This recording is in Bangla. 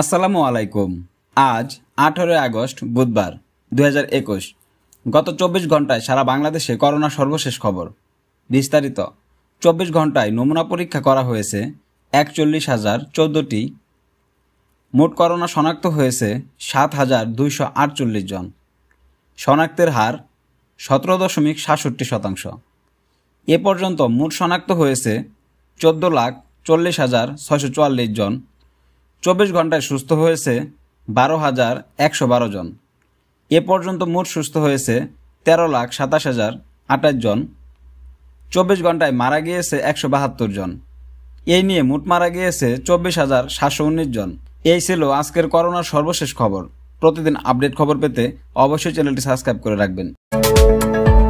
আসসালামু আলাইকুম আজ আঠেরোই আগস্ট বুধবার দু গত চব্বিশ ঘন্টায় সারা বাংলাদেশে করোনা সর্বশেষ খবর বিস্তারিত চব্বিশ ঘন্টায় নমুনা পরীক্ষা করা হয়েছে একচল্লিশ হাজার চোদ্দোটি মোট করোনা শনাক্ত হয়েছে সাত হাজার দুইশো আটচল্লিশ জন শনাক্তের হার সতেরো দশমিক সাতষট্টি শতাংশ এ পর্যন্ত মোট শনাক্ত হয়েছে চোদ্দ লাখ চল্লিশ হাজার ছশো চুয়াল্লিশ জন চব্বিশ ঘন্টায় সুস্থ হয়েছে বারো হাজার একশো বারো জন এ পর্যন্ত মোট সুস্থ হয়েছে তেরো লাখ সাতাশ হাজার আঠাশ জন চব্বিশ ঘন্টায় মারা গিয়েছে একশো বাহাত্তর জন এই নিয়ে মোট মারা গিয়েছে চব্বিশ হাজার সাতশো উনিশ জন এই ছিল আজকের করোনার সর্বশেষ খবর প্রতিদিন আপডেট খবর পেতে অবশ্যই চ্যানেলটি সাবস্ক্রাইব করে রাখবেন